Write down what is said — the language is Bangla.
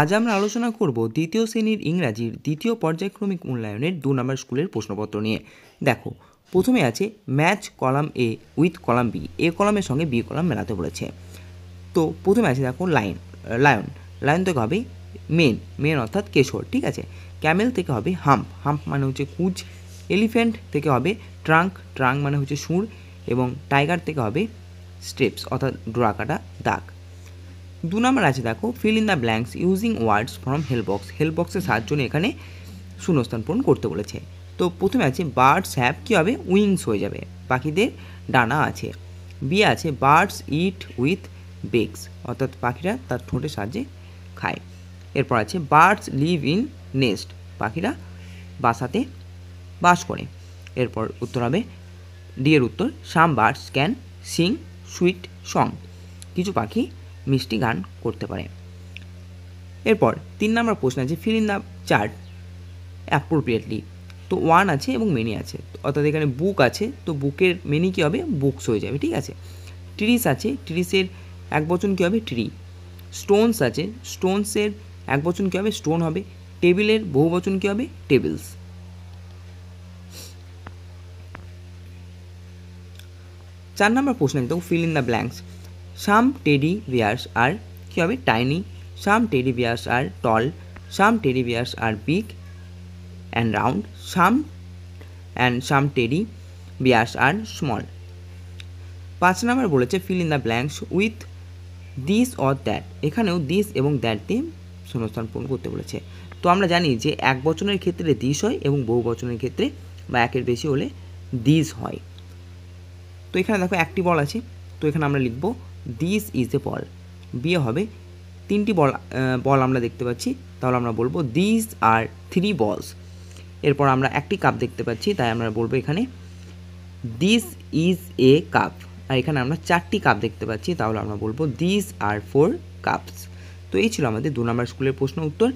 আজ আমরা আলোচনা করব দ্বিতীয় শ্রেণীর ইংরাজির দ্বিতীয় পর্যায়ক্রমিক মূল্যায়নের দু নম্বর স্কুলের প্রশ্নপত্র নিয়ে দেখো প্রথমে আছে match column A with column B A কলামের সঙ্গে বি কলাম মেলাতে বলেছে তো প্রথমে আছে দেখো লাইন লায়ন লায়ন থেকে হবে মেন মেন অর্থাৎ কেশর ঠিক আছে ক্যামেল থেকে হবে হাম্প হাম্প মানে হচ্ছে কুচ এলিফ্যান্ট থেকে হবে ট্রাঙ্ক ট্রাঙ্ক মানে হচ্ছে সুর এবং টাইগার থেকে হবে স্টেপস অর্থাৎ ডোরাকাটা দাগ দু নম্বর আছে দেখো fill in the blanks using words from help box হেলবক্সের সাহায্য নিয়ে এখানে শূন্যস্থান পূরণ করতে বলেছে তো প্রথমে আছে বার্ডস হ্যাপ কী হবে উইংস হয়ে যাবে পাখিদের ডানা আছে বি আছে বার্ডস ইট উইথ বেগস অর্থাৎ পাখিরা তার ঠোঁটের সাহায্যে খায় এরপর আছে বার্ডস লিভ ইন নেস্ট পাখিরা বাসাতে বাস করে এরপর উত্তর হবে ডি এর উত্তর some birds can sing sweet song কিছু পাখি মিষ্টি গান করতে পারে এরপর তিন নম্বর প্রশ্ন আছে fill in the chart appropriately তো ওয়ান আছে এবং মেনি আছে অর্থাৎ এখানে বুক আছে তো বুকের মেনি কী হবে বুকস হয়ে যাবে ঠিক আছে ট্রিস আছে ট্রিসের এক বচন কী হবে ট্রি স্টোনস আছে স্টোনসের এক বচন কী হবে স্টোন হবে টেবিলের বহু বচন কী হবে টেবিলস চার নম্বর প্রশ্ন একদম fill in the blanks some teddy bears are কী হবে tiny some teddy bears are tall some teddy bears are big and round some and some teddy bears are small পাঁচ নাম্বার বলেছে fill in the blanks with this or that এখানেও দিস এবং দ্যাট দিয়ে শূন্যস্থান পূরণ করতে বলেছে তো আমরা জানি যে এক বচনের ক্ষেত্রে দিস হয় এবং বহু বচনের ক্ষেত্রে বা একের বেশি হলে দিস হয় তো এখানে দেখো একটি বল আছে তো এখানে আমরা লিখবো দিস ইজ এ বল বিয়ে হবে তিনটি বল বল আমরা দেখতে পাচ্ছি তাহলে আমরা বলবো দিস আর থ্রি বলস এরপর আমরা একটি কাপ দেখতে পাচ্ছি তাই আমরা বলবো এখানে দিস ইজ এ কাপ আর এখানে আমরা চারটি কাপ দেখতে পাচ্ছি তাহলে আমরা বলবো দিস আর ফোর কাপস তো এই ছিল আমাদের দু নম্বর স্কুলের প্রশ্ন উত্তর